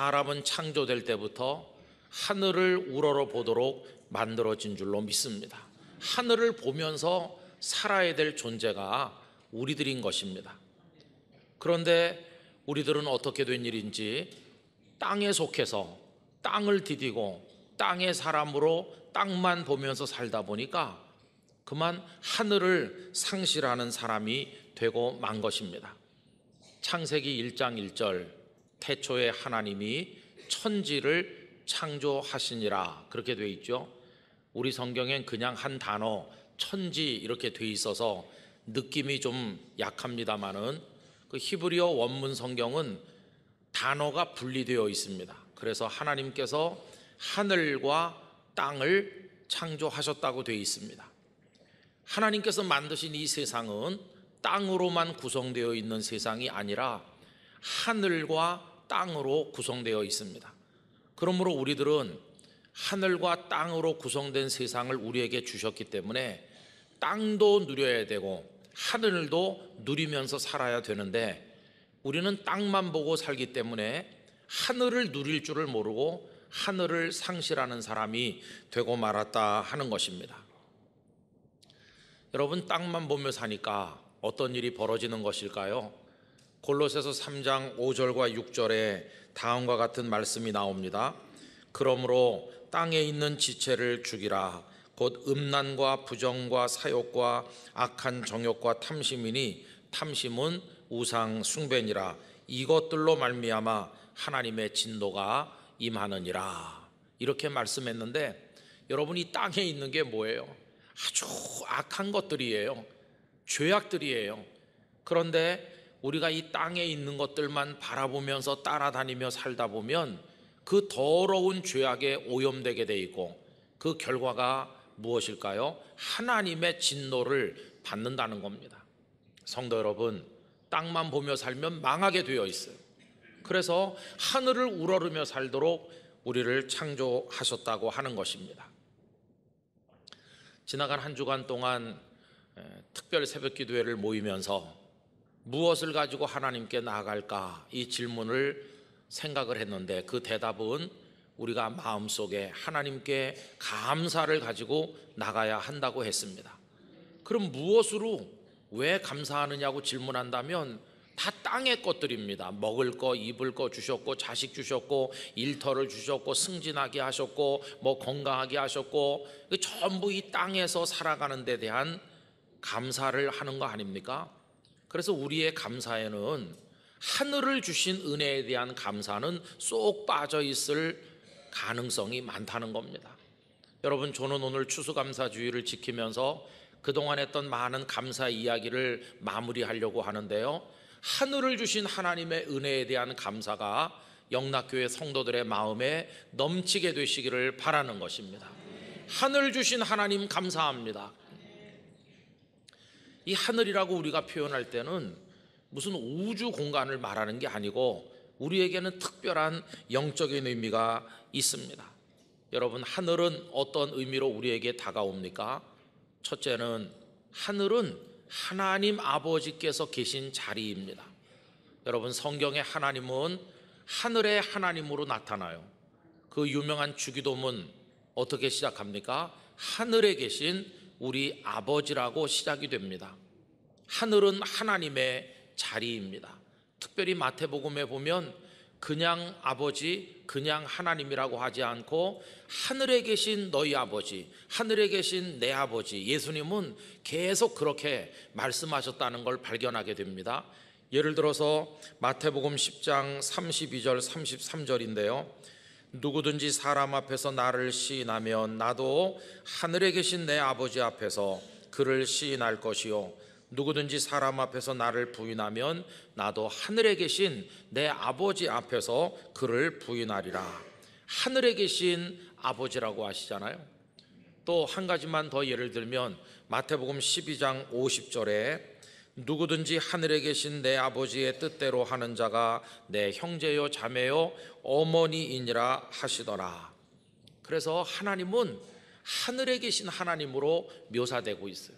사람은 창조될 때부터 하늘을 우러러 보도록 만들어진 줄로 믿습니다. 하늘을 보면서 살아야 될 존재가 우리들인 것입니다. 그런데 우리들은 어떻게 된 일인지 땅에 속해서 땅을 디디고 땅의 사람으로 땅만 보면서 살다 보니까 그만 하늘을 상실하는 사람이 되고 만 것입니다. 창세기 1장 1절 태초에 하나님이 천지를 창조하시니라 그렇게 돼 있죠. 우리 성경엔 그냥 한 단어 천지 이렇게 돼 있어서 느낌이 좀 약합니다만은 그 히브리어 원문 성경은 단어가 분리되어 있습니다. 그래서 하나님께서 하늘과 땅을 창조하셨다고 되 있습니다. 하나님께서 만드신 이 세상은 땅으로만 구성되어 있는 세상이 아니라 하늘과 땅으로 구성되어 있습니다. 그러므로 우리들은 하늘과 땅으로 구성된 세상을 우리에게 주셨기 때문에 땅도 누려야 되고 하늘도 누리면서 살아야 되는데 우리는 땅만 보고 살기 때문에 하늘을 누릴 줄을 모르고 하늘을 상실하는 사람이 되고 말았다 하는 것입니다. 여러분 땅만 보며 사니까 어떤 일이 벌어지는 것일까요? 골로새서 3장 5절과 6절에 다음과 같은 말씀이 나옵니다. 그러므로 땅에 있는 지체를 죽이라 곧 음란과 부정과 사욕과 악한 정욕과 탐심이니 탐심은 우상 숭배니라 이것들로 말미암아 하나님의 진노가 임하느니라 이렇게 말씀했는데 여러분이 땅에 있는 게 뭐예요? 아주 악한 것들이에요. 죄악들이에요. 그런데 우리가 이 땅에 있는 것들만 바라보면서 따라다니며 살다 보면 그 더러운 죄악에 오염되게 돼 있고 그 결과가 무엇일까요? 하나님의 진노를 받는다는 겁니다. 성도 여러분, 땅만 보며 살면 망하게 되어 있어요. 그래서 하늘을 우러르며 살도록 우리를 창조하셨다고 하는 것입니다. 지나간 한 주간 동안 특별 새벽 기도회를 모이면서 무엇을 가지고 하나님께 나아갈까? 이 질문을 생각을 했는데 그 대답은 우리가 마음속에 하나님께 감사를 가지고 나가야 한다고 했습니다. 그럼 무엇으로 왜 감사하느냐고 질문한다면 다 땅의 것들입니다. 먹을 거, 입을 거 주셨고, 자식 주셨고, 일터를 주셨고, 승진하게 하셨고, 뭐 건강하게 하셨고, 그 전부 이 땅에서 살아가는 데 대한 감사를 하는 거 아닙니까? 그래서 우리의 감사에는 하늘을 주신 은혜에 대한 감사는 쏙 빠져 있을 가능성이 많다는 겁니다. 여러분, 저는 오늘 추수감사주의를 지키면서 그동안 했던 많은 감사 이야기를 마무리하려고 하는데요. 하늘을 주신 하나님의 은혜에 대한 감사가 영락교회 성도들의 마음에 넘치게 되시기를 바라는 것입니다. 하늘 주신 하나님 감사합니다. 이 하늘이라고 우리가 표현할 때는 무슨 우주 공간을 말하는 게 아니고 우리에게는 특별한 영적인 의미가 있습니다. 여러분, 하늘은 어떤 의미로 우리에게 다가옵니까? 첫째는 하늘은 하나님 아버지께서 계신 자리입니다. 여러분, 성경의 하나님은 하늘의 하나님으로 나타나요. 그 유명한 주기도문 어떻게 시작합니까? 하늘에 계신 우리 아버지라고 시작이 됩니다. 하늘은 하나님의 자리입니다. 특별히 마태복음에 보면 그냥 아버지, 그냥 하나님이라고 하지 않고 하늘에 계신 너희 아버지, 하늘에 계신 내 아버지, 예수님은 계속 그렇게 말씀하셨다는 걸 발견하게 됩니다. 예를 들어서 마태복음 10장 32절, 33절인데요. 누구든지 사람 앞에서 나를 시인하면 나도 하늘에 계신 내 아버지 앞에서 그를 시인할 것이요 누구든지 사람 앞에서 나를 부인하면 나도 하늘에 계신 내 아버지 앞에서 그를 부인하리라. 하늘에 계신 아버지라고 하시잖아요. 또 한 가지만 더 예를 들면 마태복음 12장 50절에 누구든지 하늘에 계신 내 아버지의 뜻대로 하는 자가 내 형제요 자매요 어머니이니라 하시더라. 그래서 하나님은 하늘에 계신 하나님으로 묘사되고 있어요.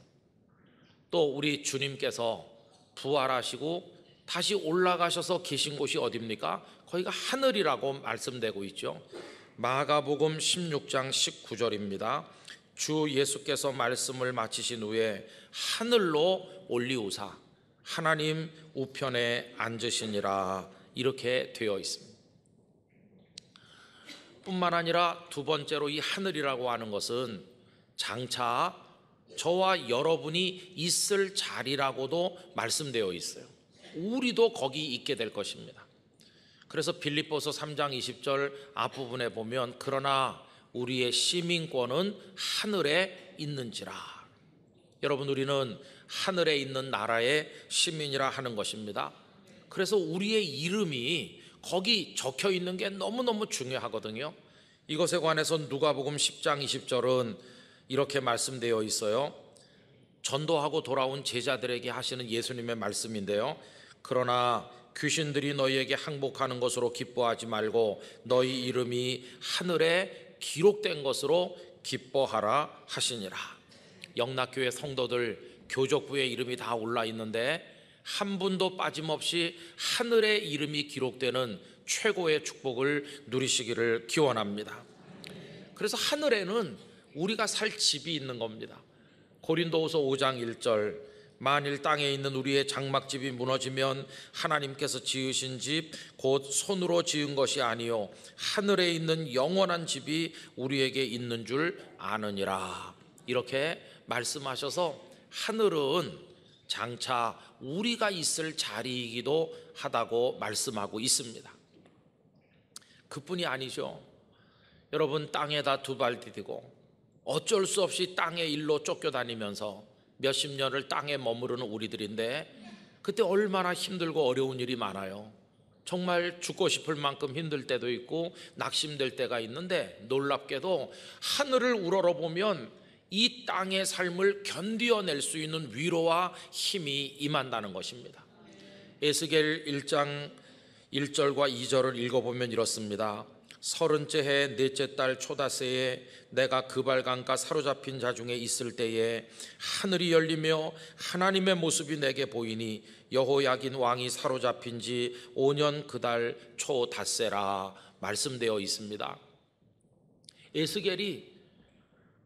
또 우리 주님께서 부활하시고 다시 올라가셔서 계신 곳이 어디입니까? 거기가 하늘이라고 말씀되고 있죠. 마가복음 16장 19절입니다. 주 예수께서 말씀을 마치신 후에 하늘로 올리우사 하나님 우편에 앉으시니라 이렇게 되어 있습니다. 뿐만 아니라 두 번째로 이 하늘이라고 하는 것은 장차 저와 여러분이 있을 자리라고도 말씀되어 있어요. 우리도 거기 있게 될 것입니다. 그래서 빌립보서 3장 20절 앞부분에 보면 그러나 우리의 시민권은 하늘에 있는지라 여러분 우리는 하늘에 있는 나라의 시민이라 하는 것입니다. 그래서 우리의 이름이 거기 적혀 있는 게 너무너무 중요하거든요. 이것에 관해서 누가복음 10장 20절은 이렇게 말씀되어 있어요. 전도하고 돌아온 제자들에게 하시는 예수님의 말씀인데요. 그러나 귀신들이 너희에게 항복하는 것으로 기뻐하지 말고 너희 이름이 하늘에 기록된 것으로 기뻐하라 하시니라. 영락교회 성도들 교족부의 이름이 다 올라 있는데 한 분도 빠짐없이 하늘의 이름이 기록되는 최고의 축복을 누리시기를 기원합니다. 그래서 하늘에는 우리가 살 집이 있는 겁니다. 고린도후서 5장 1절 만일 땅에 있는 우리의 장막집이 무너지면 하나님께서 지으신 집 곧 손으로 지은 것이 아니요 하늘에 있는 영원한 집이 우리에게 있는 줄 아느니라. 이렇게 말씀하셔서 하늘은 장차 우리가 있을 자리이기도 하다고 말씀하고 있습니다. 그뿐이 아니죠. 여러분 땅에다 두 발 디디고 어쩔 수 없이 땅의 일로 쫓겨다니면서 몇십 년을 땅에 머무르는 우리들인데 그때 얼마나 힘들고 어려운 일이 많아요. 정말 죽고 싶을 만큼 힘들 때도 있고 낙심될 때가 있는데 놀랍게도 하늘을 우러러보면 이 땅의 삶을 견디어낼 수 있는 위로와 힘이 임한다는 것입니다. 에스겔 1장 1절과 2절을 읽어보면 이렇습니다. 서른째 해 넷째 달 초다세에 내가 그발강가 사로잡힌 자 중에 있을 때에 하늘이 열리며 하나님의 모습이 내게 보이니 여호야긴 왕이 사로잡힌 지 5년 그 달 초다세라 말씀되어 있습니다. 에스겔이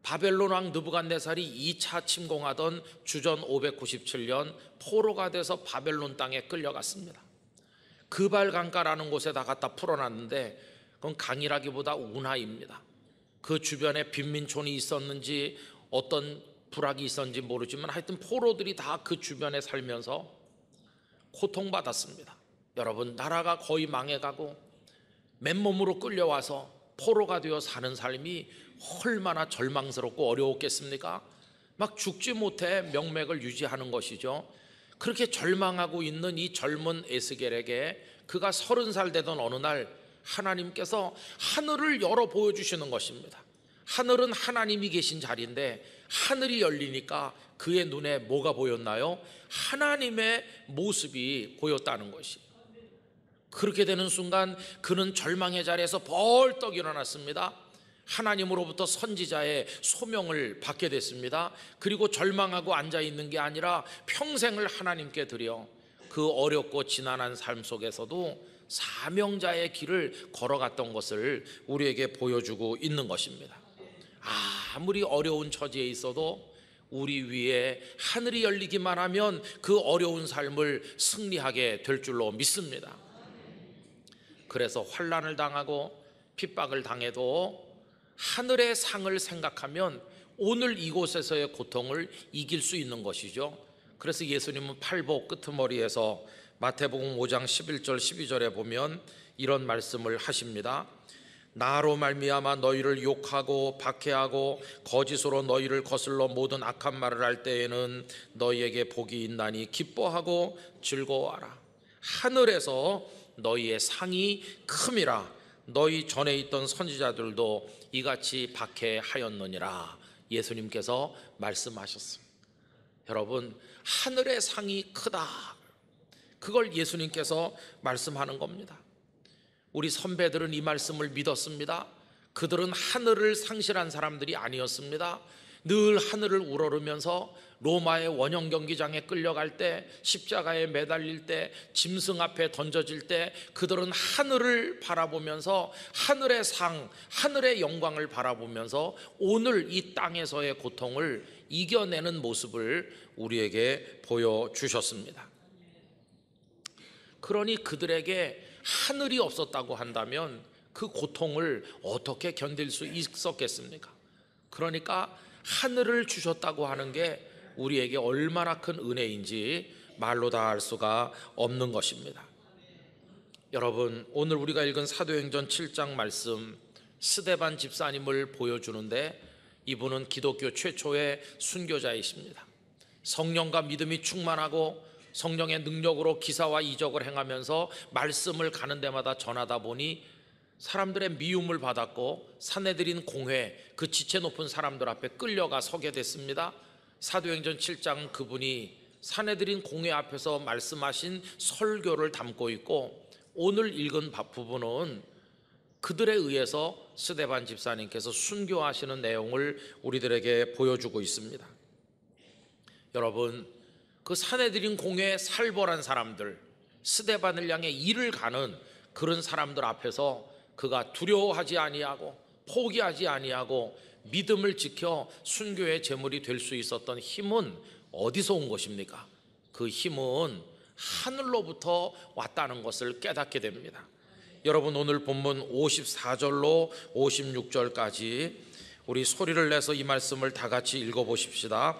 바벨론 왕 느부갓네살이 2차 침공하던 주전 597년 포로가 돼서 바벨론 땅에 끌려갔습니다. 그발 강가라는 곳에다 갖다 풀어놨는데 그건 강이라기보다 운하입니다. 그 주변에 빈민촌이 있었는지 어떤 불악이 있었는지 모르지만 하여튼 포로들이 다 그 주변에 살면서 고통받았습니다. 여러분 나라가 거의 망해가고 맨몸으로 끌려와서 포로가 되어 사는 삶이 얼마나 절망스럽고 어려웠겠습니까? 막 죽지 못해 명맥을 유지하는 것이죠. 그렇게 절망하고 있는 이 젊은 에스겔에게 그가 서른 살 되던 어느 날 하나님께서 하늘을 열어 보여주시는 것입니다. 하늘은 하나님이 계신 자리인데 하늘이 열리니까 그의 눈에 뭐가 보였나요? 하나님의 모습이 보였다는 것이. 그렇게 되는 순간 그는 절망의 자리에서 벌떡 일어났습니다. 하나님으로부터 선지자의 소명을 받게 됐습니다. 그리고 절망하고 앉아 있는 게 아니라 평생을 하나님께 드려 그 어렵고 지난한 삶 속에서도 사명자의 길을 걸어갔던 것을 우리에게 보여주고 있는 것입니다. 아무리 어려운 처지에 있어도 우리 위에 하늘이 열리기만 하면 그 어려운 삶을 승리하게 될 줄로 믿습니다. 그래서 환란을 당하고 핍박을 당해도 하늘의 상을 생각하면 오늘 이곳에서의 고통을 이길 수 있는 것이죠. 그래서 예수님은 팔복 끄머리에서 마태복음 5장 11절 12절에 보면 이런 말씀을 하십니다. 나로 말미암아 너희를 욕하고 박해하고 거짓으로 너희를 거슬러 모든 악한 말을 할 때에는 너희에게 복이 있나니 기뻐하고 즐거워하라. 하늘에서 너희의 상이 큼이라 너희 전에 있던 선지자들도 이같이 박해하였느니라 예수님께서 말씀하셨습니다. 여러분 하늘의 상이 크다. 그걸 예수님께서 말씀하는 겁니다. 우리 선배들은 이 말씀을 믿었습니다. 그들은 하늘을 상실한 사람들이 아니었습니다. 늘 하늘을 우러르면서 로마의 원형 경기장에 끌려갈 때 십자가에 매달릴 때 짐승 앞에 던져질 때 그들은 하늘을 바라보면서 하늘의 상 하늘의 영광을 바라보면서 오늘 이 땅에서의 고통을 이겨내는 모습을 우리에게 보여 주셨습니다. 그러니 그들에게 하늘이 없었다고 한다면 그 고통을 어떻게 견딜 수 있었겠습니까? 그러니까 하늘을 주셨다고 하는 게 우리에게 얼마나 큰 은혜인지 말로 다할 수가 없는 것입니다. 여러분, 오늘 우리가 읽은 사도행전 7장 말씀 스데반 집사님을 보여주는데 이분은 기독교 최초의 순교자이십니다. 성령과 믿음이 충만하고 성령의 능력으로 기사와 이적을 행하면서 말씀을 가는 데마다 전하다 보니 사람들의 미움을 받았고 사내들인 공회 그 지체 높은 사람들 앞에 끌려가 서게 됐습니다. 사도행전 7장은 그분이 사내들인 공회 앞에서 말씀하신 설교를 담고 있고 오늘 읽은 부분은 그들에 의해서 스데반 집사님께서 순교하시는 내용을 우리들에게 보여주고 있습니다. 여러분, 그 사내들인 공회에 살벌한 사람들, 스데반을 향해 일을 가는 그런 사람들 앞에서 그가 두려워하지 아니하고 포기하지 아니하고 믿음을 지켜 순교의 제물이 될 수 있었던 힘은 어디서 온 것입니까? 그 힘은 하늘로부터 왔다는 것을 깨닫게 됩니다. 여러분 오늘 본문 54절로 56절까지 우리 소리를 내서 이 말씀을 다 같이 읽어 보십시다.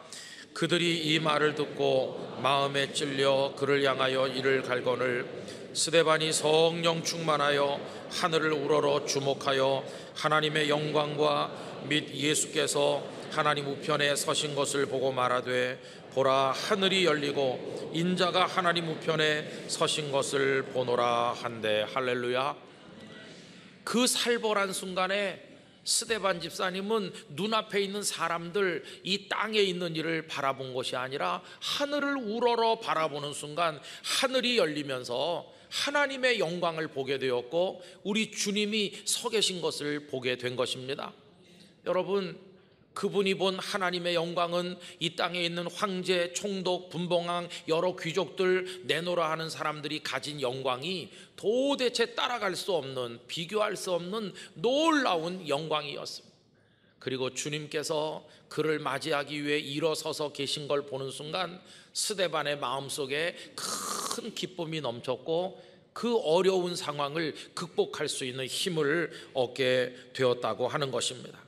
그들이 이 말을 듣고 마음에 찔려 그를 향하여 이를 갈거늘 스데반이 성령 충만하여 하늘을 우러러 주목하여 하나님의 영광과 및 예수께서 하나님 우편에 서신 것을 보고 말하되 보라 하늘이 열리고 인자가 하나님 우편에 서신 것을 보노라 한데 할렐루야 그 살벌한 순간에 스데반 집사님은 눈앞에 있는 사람들 이 땅에 있는 일을 바라본 것이 아니라 하늘을 우러러 바라보는 순간 하늘이 열리면서 하나님의 영광을 보게 되었고 우리 주님이 서 계신 것을 보게 된 것입니다. 여러분 그분이 본 하나님의 영광은 이 땅에 있는 황제, 총독, 분봉왕, 여러 귀족들 내노라 하는 사람들이 가진 영광이 도대체 따라갈 수 없는, 비교할 수 없는 놀라운 영광이었습니다. 그리고 주님께서 그를 맞이하기 위해 일어서서 계신 걸 보는 순간 스데반의 마음속에 큰큰 기쁨이 넘쳤고 그 어려운 상황을 극복할 수 있는 힘을 얻게 되었다고 하는 것입니다.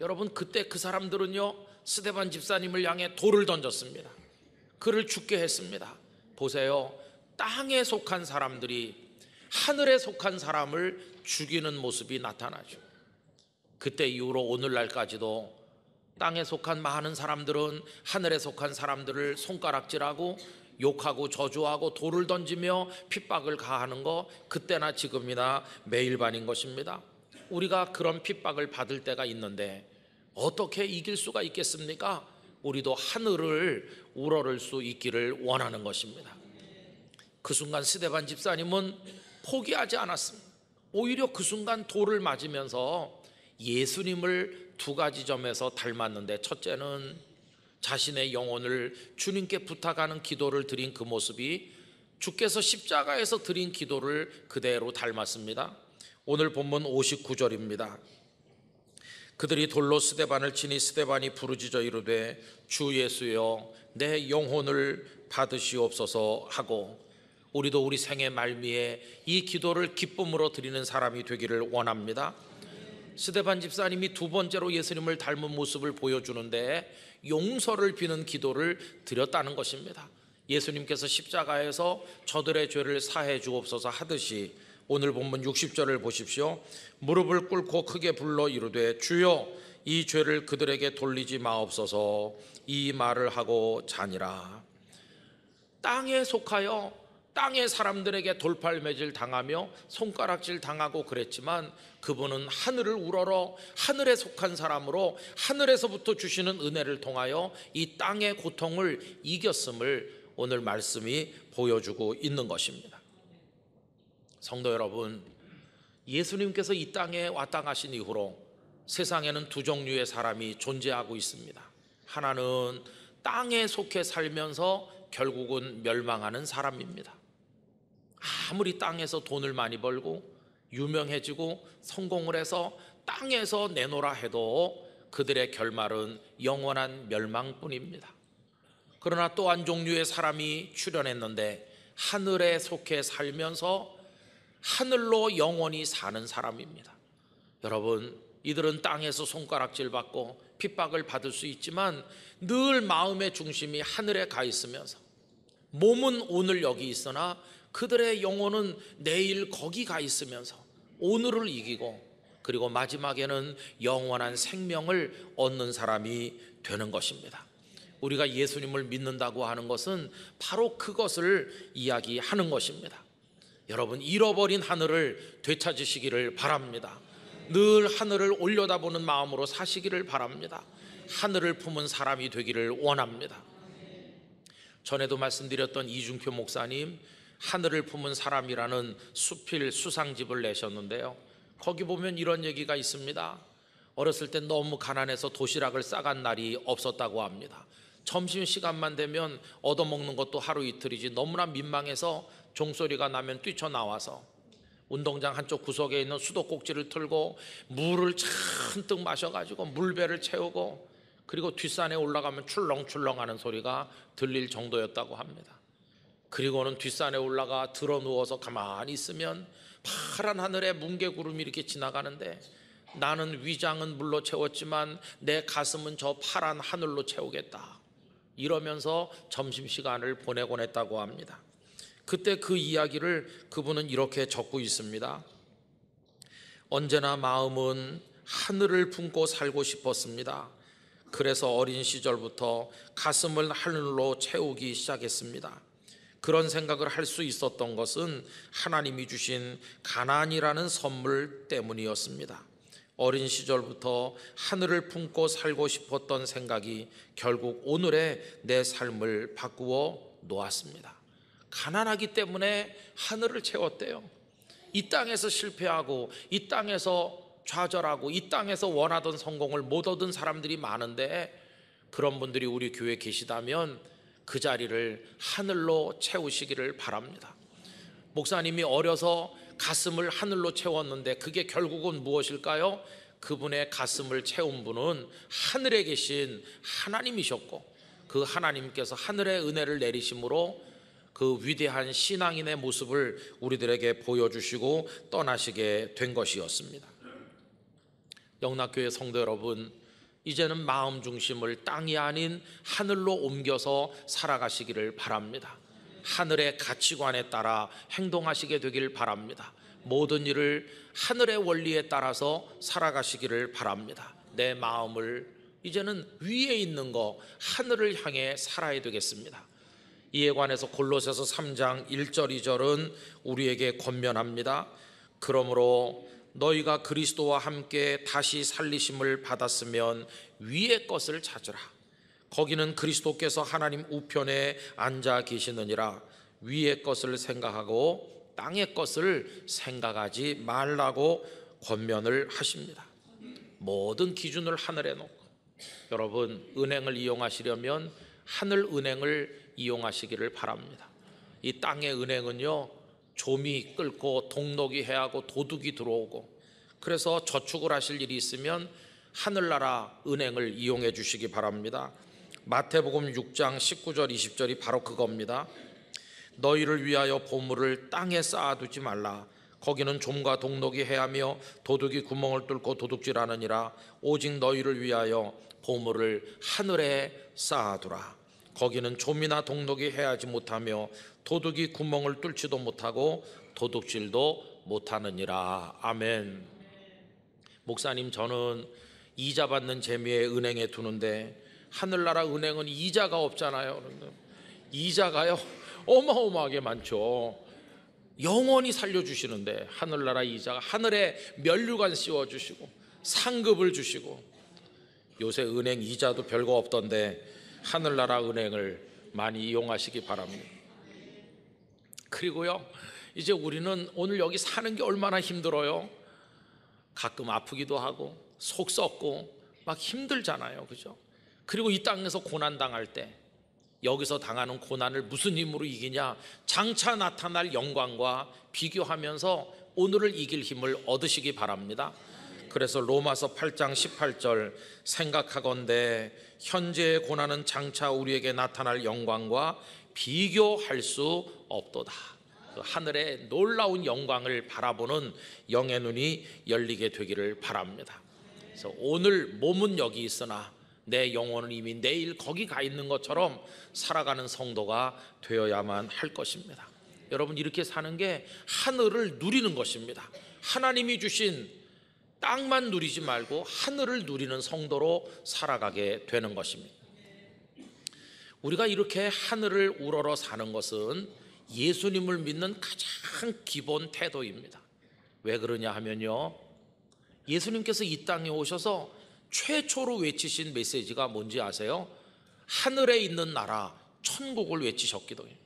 여러분 그때 그 사람들은요 스데반 집사님을 향해 돌을 던졌습니다. 그를 죽게 했습니다. 보세요. 땅에 속한 사람들이 하늘에 속한 사람을 죽이는 모습이 나타나죠. 그때 이후로 오늘날까지도 땅에 속한 많은 사람들은 하늘에 속한 사람들을 손가락질하고 욕하고 저주하고 돌을 던지며 핍박을 가하는 거 그때나 지금이나 매일 반인 것입니다. 우리가 그런 핍박을 받을 때가 있는데 어떻게 이길 수가 있겠습니까? 우리도 하늘을 우러를 수 있기를 원하는 것입니다. 그 순간 스데반 집사님은 포기하지 않았습니다. 오히려 그 순간 돌을 맞으면서 예수님을 두 가지 점에서 닮았는데 첫째는 자신의 영혼을 주님께 부탁하는 기도를 드린 그 모습이 주께서 십자가에서 드린 기도를 그대로 닮았습니다. 오늘 본문 59절입니다. 그들이 돌로 스데반을 치니 스데반이 부르짖어 이르되 주 예수여 내 영혼을 받으시옵소서 하고 우리도 우리 생의 말미에 이 기도를 기쁨으로 드리는 사람이 되기를 원합니다. 스테반 집사님이 두 번째로 예수님을 닮은 모습을 보여주는데 용서를 비는 기도를 드렸다는 것입니다. 예수님께서 십자가에서 저들의 죄를 사해 주옵소서 하듯이 오늘 본문 60절을 보십시오. 무릎을 꿇고 크게 불러 이르되 주여 이 죄를 그들에게 돌리지 마옵소서 이 말을 하고 자니라. 땅에 속하여 땅의 사람들에게 돌팔매질 당하며 손가락질 당하고 그랬지만 그분은 하늘을 우러러 하늘에 속한 사람으로 하늘에서부터 주시는 은혜를 통하여 이 땅의 고통을 이겼음을 오늘 말씀이 보여주고 있는 것입니다. 성도 여러분, 예수님께서 이 땅에 왔다 가신 이후로 세상에는 두 종류의 사람이 존재하고 있습니다. 하나는 땅에 속해 살면서 결국은 멸망하는 사람입니다. 아무리 땅에서 돈을 많이 벌고 유명해지고 성공을 해서 땅에서 내놓으라 해도 그들의 결말은 영원한 멸망뿐입니다. 그러나 또 한 종류의 사람이 출현했는데 하늘에 속해 살면서 하늘로 영원히 사는 사람입니다. 여러분, 이들은 땅에서 손가락질 받고 핍박을 받을 수 있지만 늘 마음의 중심이 하늘에 가 있으면서 몸은 오늘 여기 있으나 그들의 영혼은 내일 거기 가 있으면서 오늘을 이기고 그리고 마지막에는 영원한 생명을 얻는 사람이 되는 것입니다. 우리가 예수님을 믿는다고 하는 것은 바로 그것을 이야기하는 것입니다. 여러분 잃어버린 하늘을 되찾으시기를 바랍니다. 늘 하늘을 올려다보는 마음으로 사시기를 바랍니다. 하늘을 품은 사람이 되기를 원합니다. 전에도 말씀드렸던 이중표 목사님 하늘을 품은 사람이라는 수필 수상집을 내셨는데요. 거기 보면 이런 얘기가 있습니다. 어렸을 때 너무 가난해서 도시락을 싸간 날이 없었다고 합니다. 점심 시간만 되면 얻어먹는 것도 하루 이틀이지 너무나 민망해서 종소리가 나면 뛰쳐나와서 운동장 한쪽 구석에 있는 수도꼭지를 틀고 물을 잔뜩 마셔가지고 물배를 채우고 그리고 뒷산에 올라가면 출렁출렁 하는 소리가 들릴 정도였다고 합니다. 그리고는 뒷산에 올라가 들어 누워서 가만히 있으면 파란 하늘에 뭉게 구름이 이렇게 지나가는데 나는 위장은 물로 채웠지만 내 가슴은 저 파란 하늘로 채우겠다. 이러면서 점심시간을 보내곤 했다고 합니다. 그때 그 이야기를 그분은 이렇게 적고 있습니다. 언제나 마음은 하늘을 품고 살고 싶었습니다. 그래서 어린 시절부터 가슴을 하늘로 채우기 시작했습니다. 그런 생각을 할 수 있었던 것은 하나님이 주신 가난이라는 선물 때문이었습니다. 어린 시절부터 하늘을 품고 살고 싶었던 생각이 결국 오늘의 내 삶을 바꾸어 놓았습니다. 가난하기 때문에 하늘을 채웠대요. 이 땅에서 실패하고 이 땅에서 좌절하고 이 땅에서 원하던 성공을 못 얻은 사람들이 많은데 그런 분들이 우리 교회에 계시다면 그 자리를 하늘로 채우시기를 바랍니다. 목사님이 어려서 가슴을 하늘로 채웠는데 그게 결국은 무엇일까요? 그분의 가슴을 채운 분은 하늘에 계신 하나님이셨고 그 하나님께서 하늘의 은혜를 내리심으로 그 위대한 신앙인의 모습을 우리들에게 보여주시고 떠나시게 된 것이었습니다. 영락교회 성도 여러분, 이제는 마음 중심을 땅이 아닌 하늘로 옮겨서 살아가시기를 바랍니다. 하늘의 가치관에 따라 행동하시게 되길 바랍니다. 모든 일을 하늘의 원리에 따라서 살아가시기를 바랍니다. 내 마음을 이제는 위에 있는 거 하늘을 향해 살아야 되겠습니다. 이에 관해서 골로새서 3장 1절 2절은 우리에게 권면합니다. 그러므로 너희가 그리스도와 함께 다시 살리심을 받았으면 위의 것을 찾으라. 거기는 그리스도께서 하나님 우편에 앉아 계시느니라. 위의 것을 생각하고 땅의 것을 생각하지 말라고 권면을 하십니다. 모든 기준을 하늘에 놓고 여러분 은행을 이용하시려면 하늘 은행을 이용하시기를 바랍니다. 이 땅의 은행은요 조미 끓고 동록이 해하고 도둑이 들어오고 그래서 저축을 하실 일이 있으면 하늘나라 은행을 이용해 주시기 바랍니다. 마태복음 6장 19절 20절이 바로 그겁니다. 너희를 위하여 보물을 땅에 쌓아두지 말라. 거기는 좀과 동록이 해하며 도둑이 구멍을 뚫고 도둑질하느니라. 오직 너희를 위하여 보물을 하늘에 쌓아두라. 거기는 조미나 동독이 해하지 못하며 도둑이 구멍을 뚫지도 못하고 도둑질도 못하느니라. 아멘. 목사님 저는 이자 받는 재미에 은행에 두는데 하늘나라 은행은 이자가 없잖아요. 이자가요 어마어마하게 많죠. 영원히 살려주시는데 하늘나라 이자가 하늘에 멸류관 씌워주시고 상급을 주시고 요새 은행 이자도 별거 없던데 하늘나라 은행을 많이 이용하시기 바랍니다. 그리고요, 이제 우리는 오늘 여기 사는 게 얼마나 힘들어요. 가끔 아프기도 하고 속 썩고 막 힘들잖아요. 그죠? 그리고 이 땅에서 고난 당할 때 여기서 당하는 고난을 무슨 힘으로 이기냐? 장차 나타날 영광과 비교하면서 오늘을 이길 힘을 얻으시기 바랍니다. 그래서 로마서 8장 18절 생각하건대 현재의 고난은 장차 우리에게 나타날 영광과 비교할 수 없도다. 그 하늘의 놀라운 영광을 바라보는 영의 눈이 열리게 되기를 바랍니다. 그래서 오늘 몸은 여기 있으나 내 영혼은 이미 내일 거기 가 있는 것처럼 살아가는 성도가 되어야만 할 것입니다. 여러분 이렇게 사는 게 하늘을 누리는 것입니다. 하나님이 주신 땅만 누리지 말고 하늘을 누리는 성도로 살아가게 되는 것입니다. 우리가 이렇게 하늘을 우러러 사는 것은 예수님을 믿는 가장 기본 태도입니다. 왜 그러냐 하면요. 예수님께서 이 땅에 오셔서 최초로 외치신 메시지가 뭔지 아세요? 하늘에 있는 나라, 천국을 외치셨기도 해요.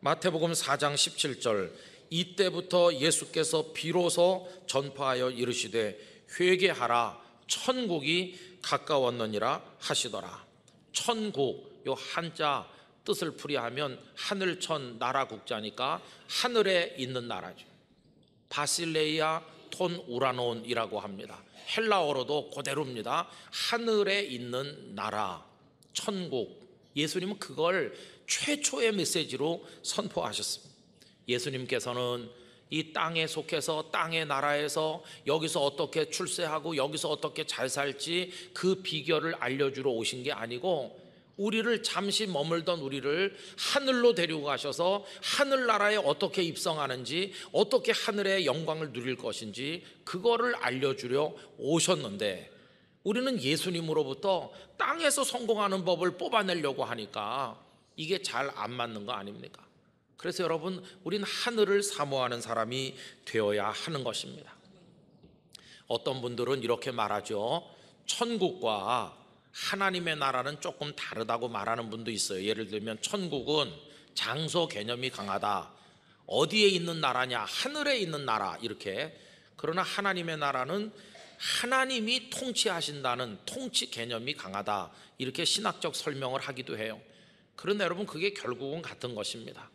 마태복음 4장 17절 이때부터 예수께서 비로소 전파하여 이르시되 회개하라 천국이 가까웠느니라 하시더라. 천국 요 한자 뜻을 풀이하면 하늘천 나라 국자니까 하늘에 있는 나라죠. 바실레이아 톤 우라논이라고 합니다. 헬라어로도 그대로입니다. 하늘에 있는 나라, 천국. 예수님은 그걸 최초의 메시지로 선포하셨습니다. 예수님께서는 이 땅에 속해서 땅의 나라에서 여기서 어떻게 출세하고 여기서 어떻게 잘 살지 그 비결을 알려주러 오신 게 아니고 우리를 잠시 머물던 우리를 하늘로 데리고 가셔서 하늘나라에 어떻게 입성하는지 어떻게 하늘의 영광을 누릴 것인지 그거를 알려주려 오셨는데 우리는 예수님으로부터 땅에서 성공하는 법을 뽑아내려고 하니까 이게 잘 안 맞는 거 아닙니까? 그래서 여러분, 우린 하늘을 사모하는 사람이 되어야 하는 것입니다. 어떤 분들은 이렇게 말하죠. 천국과 하나님의 나라는 조금 다르다고 말하는 분도 있어요. 예를 들면 천국은 장소 개념이 강하다. 어디에 있는 나라냐? 하늘에 있는 나라. 이렇게. 그러나 하나님의 나라는 하나님이 통치하신다는 통치 개념이 강하다. 이렇게 신학적 설명을 하기도 해요. 그런데 여러분, 그게 결국은 같은 것입니다.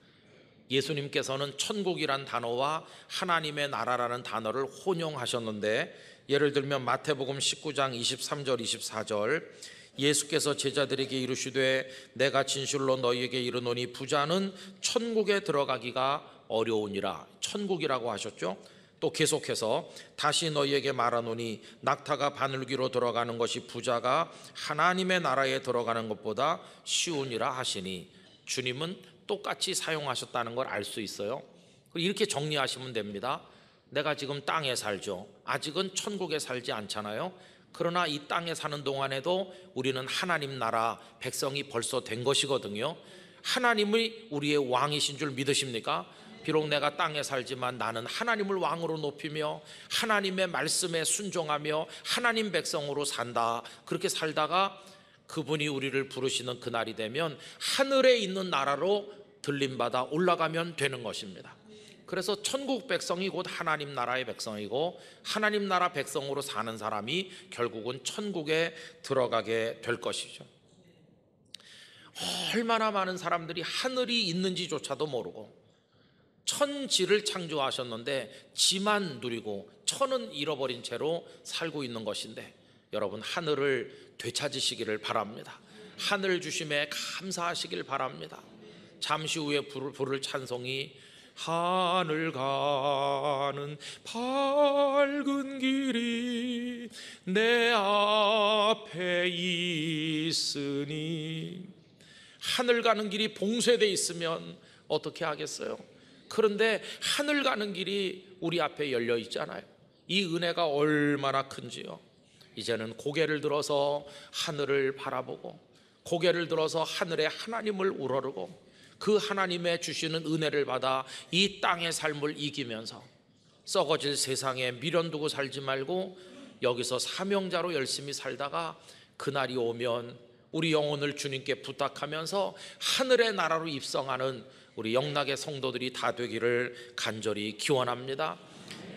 예수님께서는 천국이란 단어와 하나님의 나라라는 단어를 혼용하셨는데 예를 들면 마태복음 19장 23절 24절 예수께서 제자들에게 이르시되 내가 진실로 너희에게 이르노니 부자는 천국에 들어가기가 어려우니라 천국이라고 하셨죠 또 계속해서 다시 너희에게 말하노니 낙타가 바늘귀로 들어가는 것이 부자가 하나님의 나라에 들어가는 것보다 쉬우니라 하시니 주님은 똑같이 사용하셨다는 걸 알 수 있어요. 이렇게 정리하시면 됩니다. 내가 지금 땅에 살죠. 아직은 천국에 살지 않잖아요. 그러나 이 땅에 사는 동안에도 우리는 하나님 나라 백성이 벌써 된 것이거든요. 하나님이 우리의 왕이신 줄 믿으십니까? 비록 내가 땅에 살지만 나는 하나님을 왕으로 높이며 하나님의 말씀에 순종하며 하나님 백성으로 산다. 그렇게 살다가 그분이 우리를 부르시는 그날이 되면 하늘에 있는 나라로 들림받아 올라가면 되는 것입니다. 그래서 천국 백성이 곧 하나님 나라의 백성이고 하나님 나라 백성으로 사는 사람이 결국은 천국에 들어가게 될 것이죠. 얼마나 많은 사람들이 하늘이 있는지조차도 모르고 천지를 창조하셨는데 지만 누리고 천은 잃어버린 채로 살고 있는 것인데 여러분 하늘을 되찾으시기를 바랍니다. 하늘 주심에 감사하시길 바랍니다. 잠시 후에 부를, 부를 찬송이 하늘 가는 밝은 길이 내 앞에 있으니 하늘 가는 길이 봉쇄돼 있으면 어떻게 하겠어요? 그런데 하늘 가는 길이 우리 앞에 열려 있잖아요. 이 은혜가 얼마나 큰지요. 이제는 고개를 들어서 하늘을 바라보고 고개를 들어서 하늘의 하나님을 우러르고 그 하나님의 주시는 은혜를 받아 이 땅의 삶을 이기면서 썩어질 세상에 미련 두고 살지 말고 여기서 사명자로 열심히 살다가 그날이 오면 우리 영혼을 주님께 부탁하면서 하늘의 나라로 입성하는 우리 영락의 성도들이 다 되기를 간절히 기원합니다.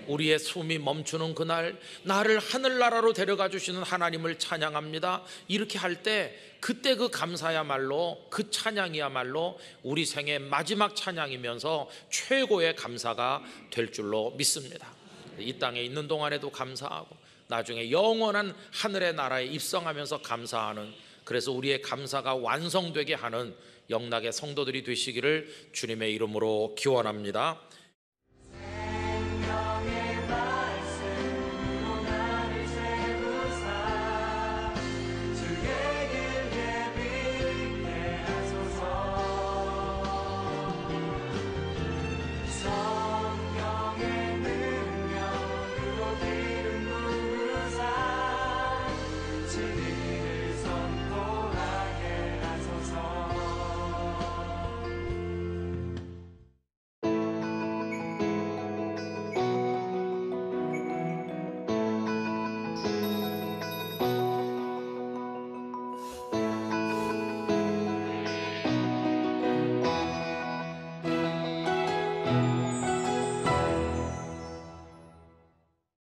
우리의 숨이 멈추는 그날 나를 하늘나라로 데려가 주시는 하나님을 찬양합니다. 이렇게 할 때 그때 그 감사야말로 그 찬양이야말로 우리 생의 마지막 찬양이면서 최고의 감사가 될 줄로 믿습니다. 이 땅에 있는 동안에도 감사하고 나중에 영원한 하늘의 나라에 입성하면서 감사하는 그래서 우리의 감사가 완성되게 하는 영락의 성도들이 되시기를 주님의 이름으로 기원합니다.